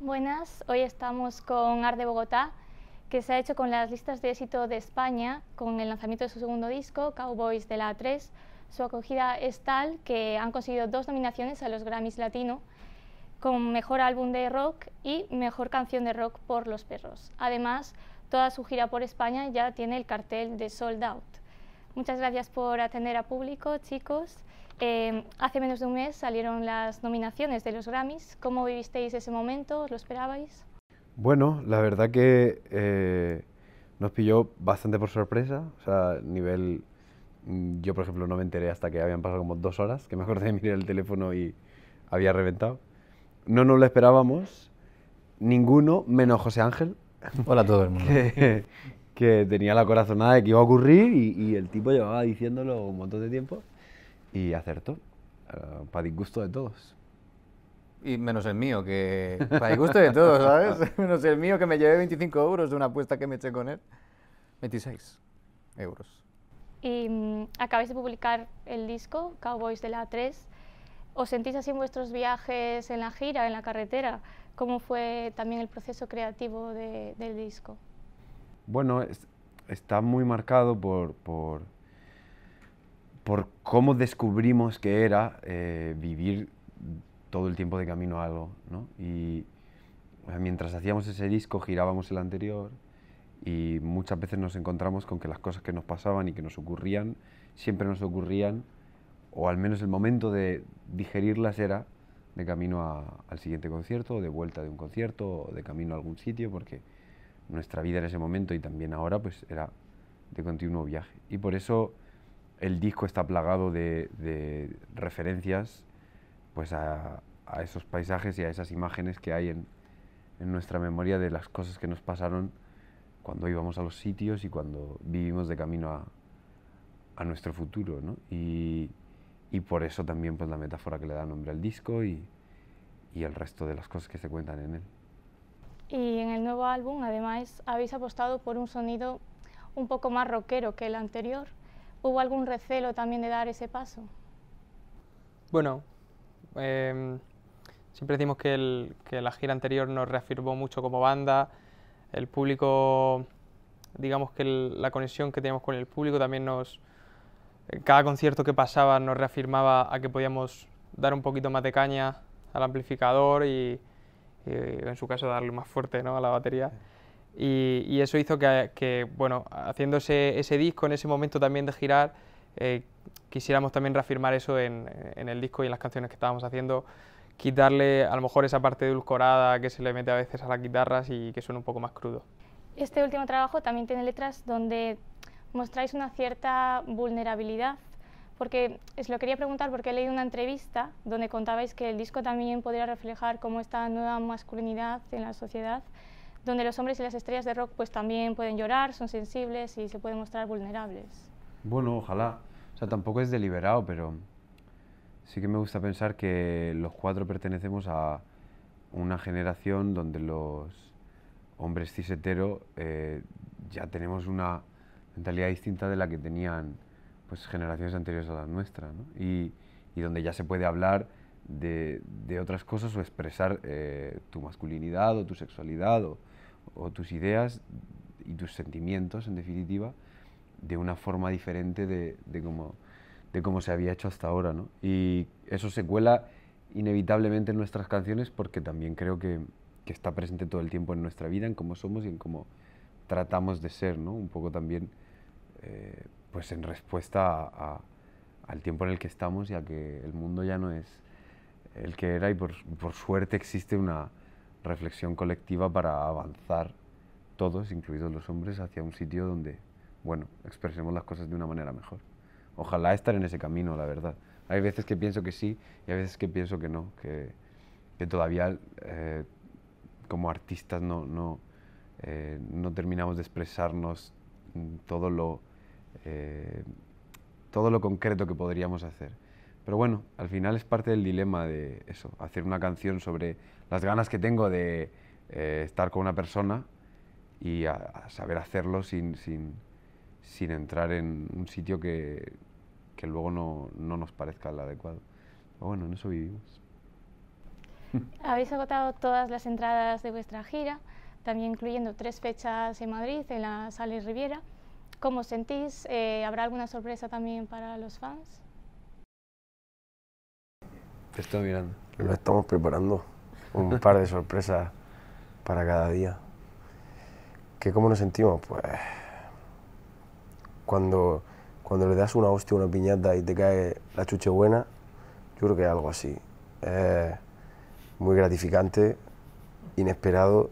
Buenas, hoy estamos con Art de Bogotá, que se ha hecho con las listas de éxito de España con el lanzamiento de su segundo disco, Cowboys de la A3. Su acogida es tal que han conseguido dos nominaciones a los Grammys Latino con Mejor Álbum de Rock y Mejor Canción de Rock por los Perros. Además, toda su gira por España ya tiene el cartel de Sold Out. Muchas gracias por atender a público, chicos. Em, hace menos de un mes salieron las nominaciones de los Grammys. ¿Cómo vivisteis ese momento? lo esperabais? Bueno, la verdad que eh, nos pilló bastante por sorpresa. O sea, nivel. Mm, yo, por ejemplo, no me enteré hasta que habían pasado como dos horas, que me acordé de mirar el teléfono y había reventado. No nos lo esperábamos, ninguno, menos José Ángel. Hola a todo el mundo. que tenía la corazonada de que iba a ocurrir y, el tipo llevaba diciéndolo un montón de tiempo y acertó, eh, para disgusto de todos. Y menos el mío, que para disgusto de todos, ¿sabes? menos el mío que me llevé 25 euros de una apuesta que me eché con él. 26 euros. Y acabéis mm, acabáis de publicar el disco Cowboys de la 3. ¿Os sentís así en vuestros viajes en la gira, en la carretera? ¿Cómo fue también el proceso creativo del disco? bueno, está muy marcado por, por, cómo descubrimos que era eh, vivir todo el tiempo de camino a algo, ¿no? Y mientras hacíamos ese disco girábamos el anterior y muchas veces nos encontramos con que las cosas que nos pasaban y que nos ocurrían siempre nos ocurrían o al menos el momento de digerirlas era de camino al siguiente concierto, de vuelta de un concierto, o de camino a algún sitio, porque nuestra vida en ese momento y también ahora, pues era de continuo viaje. Y por eso el disco está plagado de, referencias pues a, esos paisajes y a esas imágenes que hay en, nuestra memoria de las cosas que nos pasaron cuando íbamos a los sitios y cuando vivimos de camino a, nuestro futuro. Y, por eso también pues, la metáfora que le da nombre al disco y el resto de las cosas que se cuentan en él. Y en el nuevo álbum, además, habéis apostado por un sonido un poco más rockero que el anterior. ¿Hubo algún recelo también de dar ese paso? Bueno, em, siempre decimos que, la gira anterior nos reafirmó mucho como banda. El público, digamos que la conexión que tenemos con el público también nos... Cada concierto que pasaba nos reafirmaba a que podíamos dar un poquito más de caña al amplificador y, y, eh, en su caso darle más fuerte ¿no? a la batería. Y, eso hizo que, bueno, haciéndose ese disco en ese momento también de girar, eh, quisiéramos también reafirmar eso en, en, el disco y en las canciones que estábamos haciendo, quitarle a lo mejor esa parte edulcorada que se le mete a veces a las guitarras y que suene un poco más crudo. Este último trabajo también tiene letras donde mostráis una cierta vulnerabilidad porque os lo quería preguntar porque he leído una entrevista donde contabais que el disco también podría reflejar cómo esta nueva masculinidad en la sociedad, donde los hombres y las estrellas de rock pues también pueden llorar, son sensibles y se pueden mostrar vulnerables. Bueno, ojalá. O sea, tampoco es deliberado, pero sí que me gusta pensar que los cuatro pertenecemos a una generación donde los hombres cisetero eh, ya tenemos una mentalidad distinta de la que tenían pues, generaciones anteriores a la nuestra, y, donde ya se puede hablar de, otras cosas o expresar eh, tu masculinidad o tu sexualidad o, tus ideas y tus sentimientos, en definitiva, de una forma diferente de, cómo se había hecho hasta ahora. Y eso se cuela inevitablemente en nuestras canciones porque también creo que, está presente todo el tiempo en nuestra vida, en cómo somos y en cómo tratamos de ser, ¿no? Un poco también eh, pues en respuesta al tiempo en el que estamos y a que el mundo ya no es el que era y por, suerte existe una reflexión colectiva para avanzar todos, incluidos los hombres, hacia un sitio donde, bueno, expresemos las cosas de una manera mejor. Ojalá estar en ese camino, la verdad. Hay veces que pienso que sí y hay veces que pienso que no, que, todavía eh, como artistas no, no, eh, no terminamos de expresarnos todo lo eh, todo lo concreto que podríamos hacer. Pero bueno, al final es parte del dilema de eso, hacer una canción sobre las ganas que tengo de eh, estar con una persona y saber hacerlo sin, entrar en un sitio que, luego no, nos parezca el adecuado. Pero bueno, en eso vivimos. Habéis agotado todas las entradas de vuestra gira, también incluyendo tres fechas en Madrid, en la Sales Riviera. ¿Cómo sentís? Eh, ¿Habrá alguna sorpresa también para los fans? Te estoy mirando. Lo estamos preparando. Un par de sorpresas para cada día. ¿Qué cómo nos sentimos? Pues cuando, cuando le das una hostia, una piñata y te cae la chuche buena, yo creo que es algo así. muy gratificante, inesperado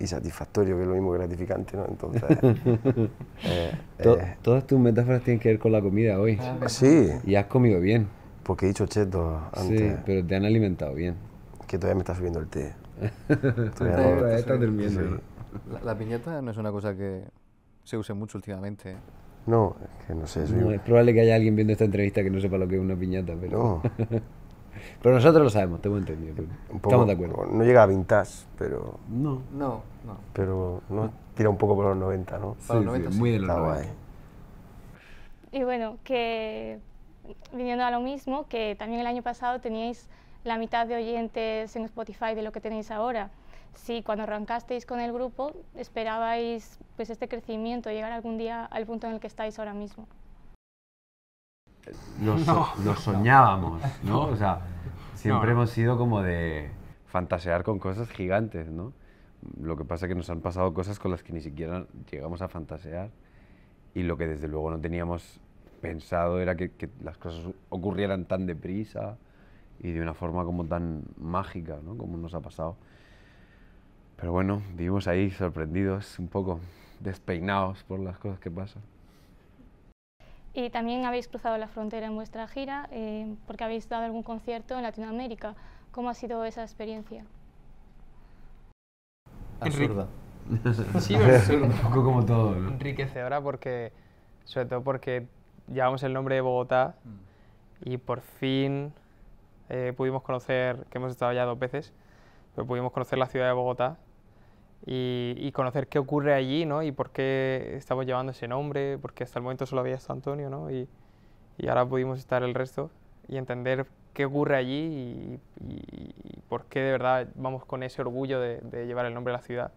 y satisfactorio, que es lo mismo gratificante, ¿no? Entonces. Eh, eh, todas tus metáforas tienen que ver con la comida hoy. Ah, sí. Y has comido bien. Porque he dicho cheto antes. Sí, pero te han alimentado bien. Que todavía me está subiendo el té. todavía no, estás durmiendo. La, piñata no es una cosa que se use mucho últimamente. No, es que no sé. es probable que haya alguien viendo esta entrevista que no sepa lo que es una piñata, pero. No. Pero nosotros lo sabemos, tengo entendido. Estamos de acuerdo. No llega a vintage, pero. No. No, no. Pero no tira un poco por los 90, ¿no? Sí, los 90, muy de los 90. Y bueno, que viniendo a lo mismo, que también el año pasado teníais la mitad de oyentes en Spotify de lo que tenéis ahora. Si cuando arrancasteis con el grupo esperabais pues este crecimiento, llegar algún día al punto en el que estáis ahora mismo lo, soñábamos, ¿no? O sea, siempre hemos sido como de fantasear con cosas gigantes, ¿no? Lo que pasa es que nos han pasado cosas con las que ni siquiera llegamos a fantasear y lo que desde luego no teníamos pensado era que, que las cosas ocurrieran tan deprisa y de una forma como tan mágica, ¿no? Como nos ha pasado. Pero bueno, vivimos ahí sorprendidos, un poco despeinados por las cosas que pasan. Y también habéis cruzado la frontera en vuestra gira eh, porque habéis dado algún concierto en Latinoamérica. ¿Cómo ha sido esa experiencia? Absurda. sí, absurda. Un poco como todo. Enriquecedora porque, sobre todo porque llevamos el nombre de Bogotá mm. y por fin eh, pudimos conocer, que hemos estado ya dos veces, pero pudimos conocer la ciudad de Bogotá y, conocer qué ocurre allí, ¿no? Y por qué estamos llevando ese nombre, porque hasta el momento solo había San Antonio, ¿no? Y, ahora pudimos estar el resto y entender qué ocurre allí y, por qué de verdad vamos con ese orgullo de, llevar el nombre de la ciudad,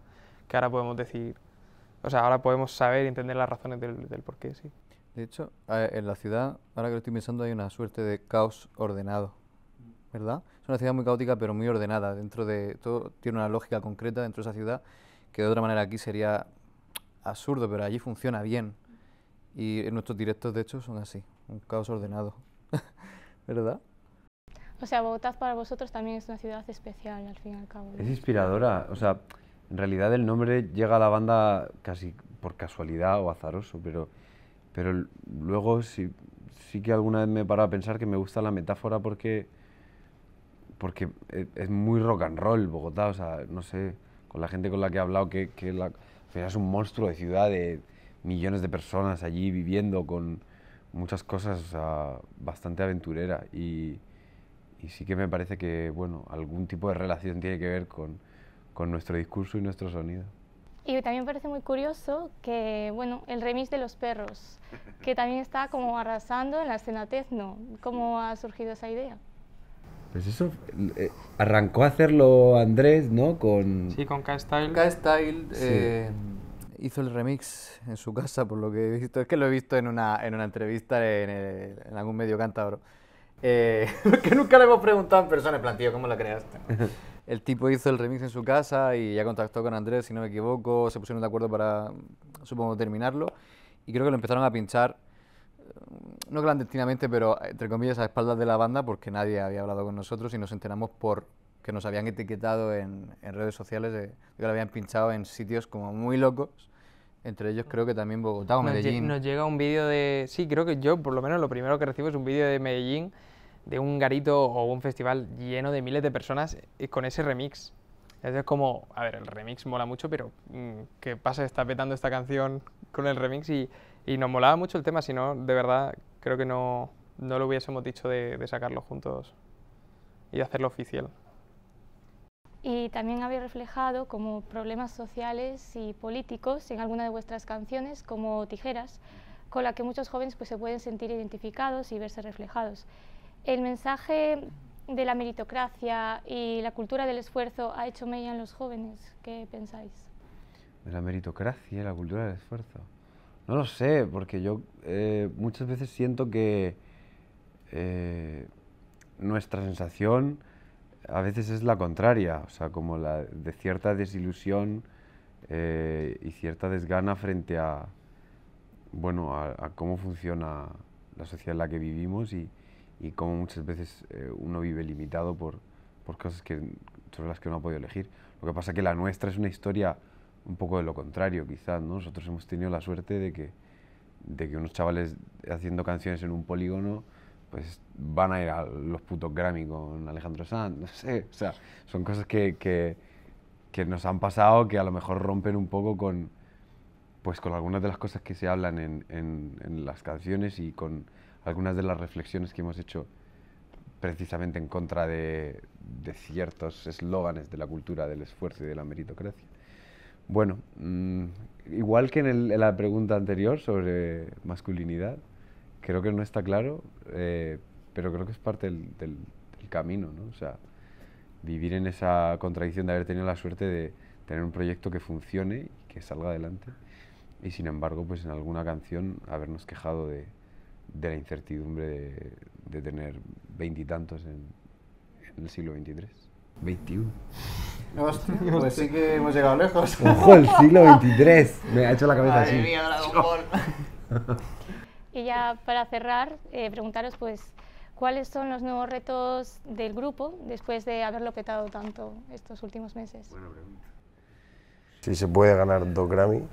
que ahora podemos decir, o sea, ahora podemos saber y entender las razones del, del por qué, sí. De hecho, eh, en la ciudad, ahora que lo estoy pensando, hay una suerte de caos ordenado. ¿verdad? Es una ciudad muy caótica pero muy ordenada, dentro de todo tiene una lógica concreta dentro de esa ciudad que de otra manera aquí sería absurdo, pero allí funciona bien. Y en nuestros directos de hecho son así, un caos ordenado, ¿verdad? O sea, Bogotá para vosotros también es una ciudad especial, al fin y al cabo. Es inspiradora. O sea, en realidad el nombre llega a la banda casi por casualidad o azaroso, pero, pero luego sí, sí que alguna vez me paro a pensar que me gusta la metáfora porque porque e, es muy rock and roll Bogotá, o sea, no sé, con la gente con la que he hablado, que, que la, es un monstruo de ciudad, de millones de personas allí viviendo con muchas cosas, o sea, bastante aventurera. Y, sí que me parece que, bueno, algún tipo de relación tiene que ver con, con nuestro discurso y nuestro sonido. Y también me parece muy curioso que, bueno, el remix de los perros, que también está como arrasando en la escena tecno. ¿Cómo ha surgido esa idea? Pues eso eh, arrancó a hacerlo Andrés, ¿no? Con... Sí, con K-Style. K-Style eh, hizo el remix en su casa, por lo que he visto. Es que lo he visto en una, en una entrevista en, algún medio cántabro. Eh, que nunca le hemos preguntado en persona, en plan, ¿cómo la creaste? el tipo hizo el remix en su casa y ya contactó con Andrés, si no me equivoco, se pusieron de acuerdo para, supongo, terminarlo. Y creo que lo empezaron a pinchar no clandestinamente, pero entre comillas a espaldas de la banda, porque nadie había hablado con nosotros y nos enteramos por que nos habían etiquetado en, redes sociales, que lo habían pinchado en sitios como muy locos entre ellos creo que también Bogotá o Medellín. Nos llega un vídeo de, sí, creo que yo por lo menos lo primero que recibo es un vídeo de Medellín, de un garito o un festival lleno de miles de personas eh, con ese remix. Entonces como, a ver, el remix mola mucho, pero mm, ¿qué pasa? Está petando esta canción con el remix y, y nos molaba mucho el tema, si no, de verdad, creo que no, no lo hubiésemos dicho de, sacarlo juntos y de hacerlo oficial. Y también habéis reflejado como problemas sociales y políticos en alguna de vuestras canciones, como Tijeras, con la que muchos jóvenes pues, se pueden sentir identificados y verse reflejados. El mensaje de la meritocracia y la cultura del esfuerzo ha hecho mella en los jóvenes. ¿Qué pensáis? De la meritocracia y la cultura del esfuerzo. No lo sé, porque yo eh, muchas veces siento que eh, nuestra sensación a veces es la contraria, o sea, como la de cierta desilusión eh, y cierta desgana frente a, bueno, a, cómo funciona la sociedad en la que vivimos y, y cómo muchas veces uno vive limitado por, por cosas que, sobre las que no ha podido elegir. Lo que pasa es que la nuestra es una historia un poco de lo contrario, quizás, ¿no? Nosotros hemos tenido la suerte de que, de que unos chavales haciendo canciones en un polígono, pues van a ir a los putos Grammy con Alejandro Sanz, no sé, o sea, son cosas que, nos han pasado que a lo mejor rompen un poco con, pues con algunas de las cosas que se hablan en, las canciones y con algunas de las reflexiones que hemos hecho precisamente en contra de, de ciertos eslóganes de la cultura del esfuerzo y de la meritocracia. Bueno, mm, igual que en, la pregunta anterior sobre masculinidad, creo que no está claro, eh, pero creo que es parte del, camino, ¿no? O sea, vivir en esa contradicción de haber tenido la suerte de tener un proyecto que funcione y que salga adelante y sin embargo pues en alguna canción habernos quejado de, la incertidumbre de, tener veintitantos en, en el siglo XXIII. 21. pues sí que hemos llegado lejos. Ojo, el siglo XXIII. Me ha hecho la cabeza así. y ya para cerrar, eh, preguntaros pues cuáles son los nuevos retos del grupo después de haberlo petado tanto estos últimos meses. Buena pregunta. Si se puede ganar dos Grammy.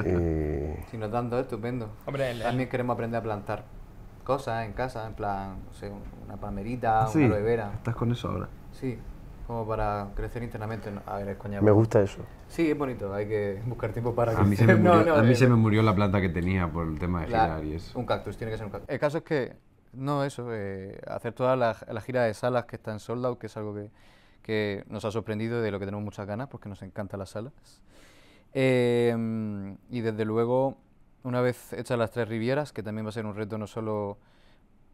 Si nos dan estupendo. Hombre, También queremos aprender a plantar cosas en casa, en plan, una palmerita, una aloe Estás con eso ahora. Sí, como para crecer internamente. a ver, Me gusta eso. Sí, es bonito, hay que buscar tiempo para... A se me a mí se me murió la planta que tenía por el tema de girar y eso. Un cactus, tiene que ser un cactus. El caso es que, no, eso, eh, hacer todas las giras de salas que está en sold que es algo que, que, nos ha sorprendido de lo que tenemos muchas ganas, porque nos encantan las salas. Em, y desde luego, una vez hechas las tres rivieras, que también va a ser un reto no solo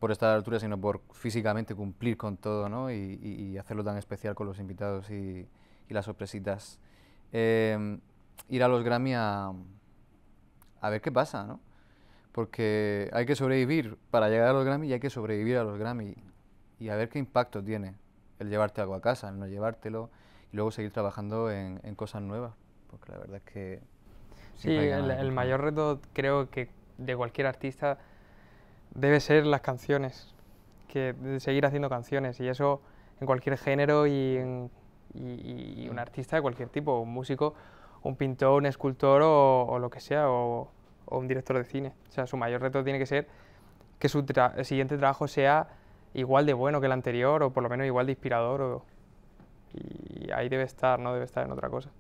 por estar a la altura, sino por físicamente cumplir con todo ¿no? y, hacerlo tan especial con los invitados y, las sorpresitas. Em, ir a los Grammy a, ver qué pasa, ¿no? porque hay que sobrevivir para llegar a los Grammy y hay que sobrevivir a los Grammy y a ver qué impacto tiene el llevarte algo a casa, el no llevártelo y luego seguir trabajando en, cosas nuevas, porque la verdad es que... Sí, el, el mayor reto creo que de cualquier artista debe ser las canciones, que seguir haciendo canciones y eso en cualquier género y, un artista de cualquier tipo, un músico, un pintor, un escultor o, lo que sea, o, un director de cine. O sea, su mayor reto tiene que ser que su siguiente trabajo sea igual de bueno que el anterior o por lo menos igual de inspirador y ahí debe estar, no debe estar en otra cosa.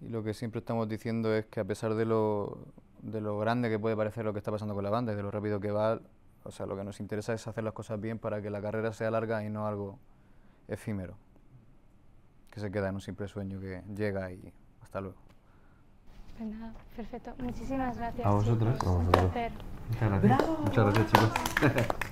Y lo que siempre estamos diciendo es que a pesar de lo, de lo grande que puede parecer lo que está pasando con la banda y de lo rápido que va, o sea, lo que nos interesa es hacer las cosas bien para que la carrera sea larga y no algo efímero, que se queda en un simple sueño que llega y hasta luego. Pues nada, perfecto. Muchísimas gracias. A vosotros. Muchas gracias. Muchas gracias, chicos.